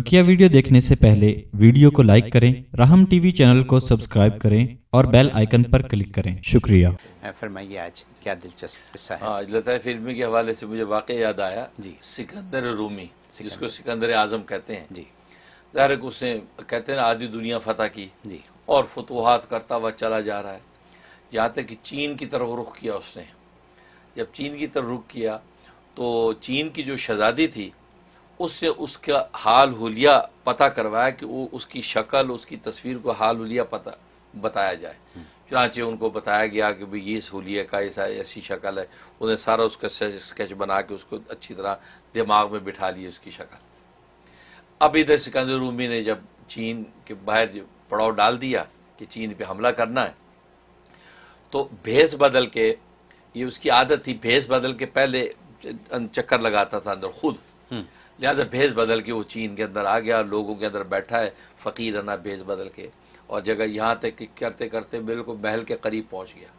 बकिया वीडियो देखने से पहले वीडियो को लाइक करें राहम टीवी चैनल को सब्सक्राइब करें और बेल आइकन पर क्लिक करें शुक्रिया फरमाइए आज क्या दिलचस्प किस्सा है आज लता फिल्मी के हवाले से मुझे वाकई याद आया जी सिकंदर रूमी सिकंदर। जिसको सिकंदर आजम कहते हैं जी जहर उसने कहते हैं आधी दुनिया फतेह की जी और फतवाहत करता हुआ चला जा रहा है यहाँ तक कि चीन की तरफ रुख किया उसने जब चीन की तरफ रुख किया तो चीन की जो शहजादी थी उससे उसका हाल हुलिया पता करवाया कि वो उसकी शक्ल उसकी तस्वीर को हाल हुलिया पता बताया जाए चुनाचे उनको बताया गया कि भाई ये इस हुलिया का ऐसा ऐसी शक्ल है उन्हें सारा उसका स्केच बना के उसको अच्छी तरह दिमाग में बिठा लिए उसकी शक्ल अब इधर सिकंदर रूमी ने जब चीन के बाहर पड़ाव डाल दिया कि चीन पर हमला करना है तो भेस बदल के ये उसकी आदत थी भेस बदल के पहले चक्कर लगाता था अंदर खुद हम्म। लिहाजा भेज बदल के वो चीन के अंदर आ गया लोगों के अंदर बैठा है फ़कीर आना भेज बदल के और जगह यहाँ तक कि करते करते बिल्कुल महल के करीब पहुँच गया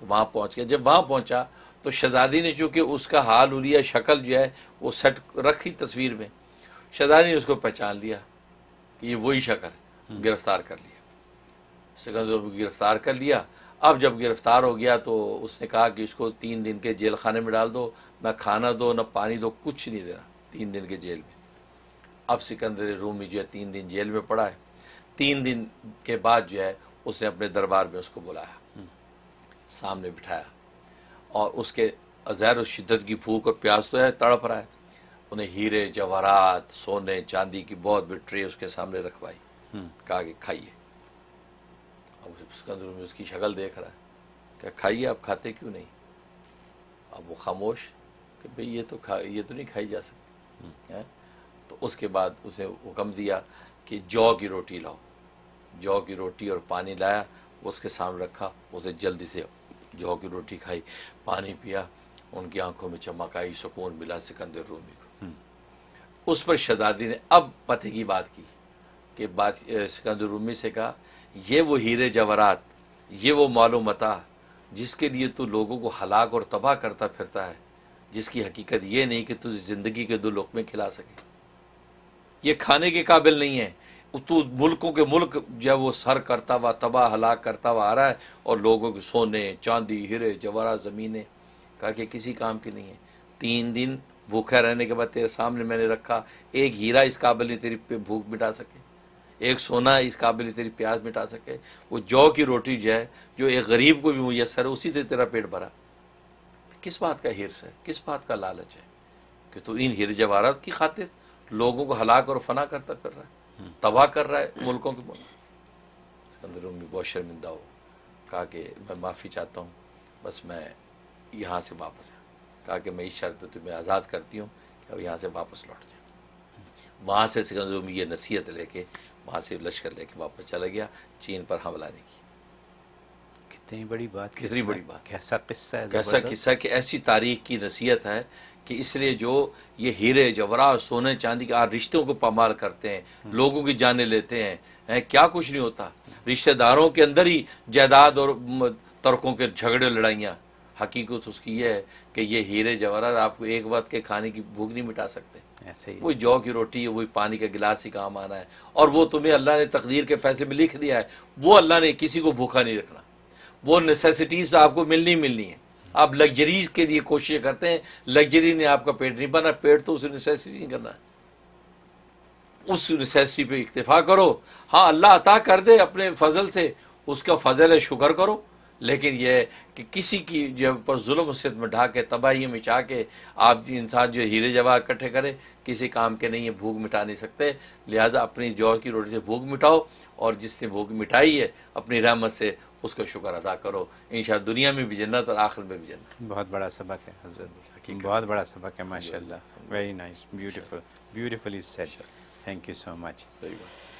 तो वहाँ पहुँच गया जब वहाँ पहुँचा तो शहजादी ने चूँकि उसका हाल उलिया शक्ल जो है वो सेट रखी तस्वीर में शहजादी ने उसको पहचान लिया कि ये वही शक्ल हम्म। गिरफ्तार कर लिया सिकंदर को गिरफ्तार कर लिया अब जब गिरफ्तार हो गया तो उसने कहा कि इसको तीन दिन के जेल खाने में डाल दो ना खाना दो ना पानी दो कुछ नहीं देना तीन दिन के जेल में अब सिकंदर रूमी जो है तीन दिन जेल में पड़ा है तीन दिन के बाद जो है उसने अपने दरबार में उसको बुलाया सामने बिठाया और उसके जहर शिद्दत की फूक और प्यास तो है तड़प रहा है उन्हें हीरे जवाहरात सोने चांदी की बहुत बड़ी ट्रे उसके सामने रखवाई कहा कि खाइए अब सिकंदर रूमी उसकी शक्ल देख रहा है क्या खाइए आप खाते क्यों नहीं अब वो खामोश कि भाई ये तो खा ये तो नहीं खाई जा सकती तो उसके बाद उसे हुक्म दिया कि जौ की रोटी लाओ जौ की रोटी और पानी लाया उसके सामने रखा उसे जल्दी से जौ की रोटी खाई पानी पिया उनकी आंखों में चमक आई सुकून मिला सिकंदर रूमी को हम्म। उस पर शदादी ने अब पते की बात की कि बात सिकंदर रूमी से कहा ये वो हीरे जवरात ये वो मालूमता जिसके लिए तो लोगों को हलाक और तबाह करता फिरता है जिसकी हकीकत ये नहीं कि तुझे ज़िंदगी के दो लोक में खिला सके ये खाने के काबिल नहीं है तू मुल्कों के मुल्क जब वो सर करता हुआ तबाह हलाक करता हुआ आ रहा है और लोगों के सोने चांदी हिरे जवारा ज़मीनें कहा कि किसी काम की नहीं है तीन दिन भूखा रहने के बाद तेरे सामने मैंने रखा एक हीरा इस काबिल नहीं तेरी भूख मिटा सके एक सोना इस काबिल तेरी प्याज मिटा सके वो जौ की रोटी जो है जो एक गरीब को भी मुयसर है उसी से तेरा पेट भरा किस बात का हिरस है किस बात का लालच है कि तू तो इन हिर जवाहरात की खातिर लोगों को हलाक और फना करता कर रहा है हम्म। तबाह कर रहा है मुल्कों के सिकंदर उम्मीद बहुत शर्मिंदा हो कहा कि मैं माफ़ी चाहता हूँ बस मैं यहाँ से वापस आया कहा कि मैं इस शर्त पर तुम्हें आज़ाद करती हूँ कि अब यहाँ से वापस लौट जाए वहाँ से सिकंदर उम्मीद ये नसीहत लेके वहाँ से लश्कर लेके वापस चला गया चीन पर हमला नहीं किया कितनी बड़ी बात कितनी बड़ी बात कैसा किस्सा है कैसा किस्सा कि ऐसी तारीख की नसीहत है कि इसलिए जो ये हीरे जवरा सोने चांदी के रिश्तों को पमाल करते हैं हम्म। लोगों की जाने लेते हैं है, क्या कुछ नहीं होता रिश्तेदारों के अंदर ही जायदाद और तर्कों के झगड़े लड़ाइयाँ हकीकत उसकी यह है कि ये हीरे जवरा आपको एक वक्त के खाने की भूख नहीं मिटा सकते ऐसे ही वही जौ की रोटी है वही पानी का गिलास ही काम आना है और वो तुम्हें अल्लाह ने तकदीर के फैसले में लिख दिया है वो अल्लाह ने किसी को भूखा नहीं रखना वो नेसेसिटीज़ तो आपको मिलनी मिलनी है आप लग्जरीज के लिए कोशिश करते हैं लग्जरी ने आपका पेट नहीं बना पेट तो उसे नेसेसिटी नहीं करना उस नेसेसिटी पे इक्तफा करो हाँ अल्लाह अता कर दे अपने फजल से उसका फजल है शुक्र करो लेकिन यह कि किसी की जो पर जुल्म सिद्ध में ढा के तबाही चाह के आप इंसान जो हीरे जवाहर इकट्ठे करे किसी काम के नहीं है भूख मिटा नहीं सकते लिहाजा अपनी जौ की रोटी से भूख मिटाओ और जिसने भूख मिटाई है अपनी रहमत से उसका शुक्र अदा करो इन दुनिया में भी जन्नत और आखिर में भी जन्नत बहुत बड़ा सबक है हजरत बहुत बड़ा सबक है माशा very nice beautiful beautiful is set thank you so much सही बात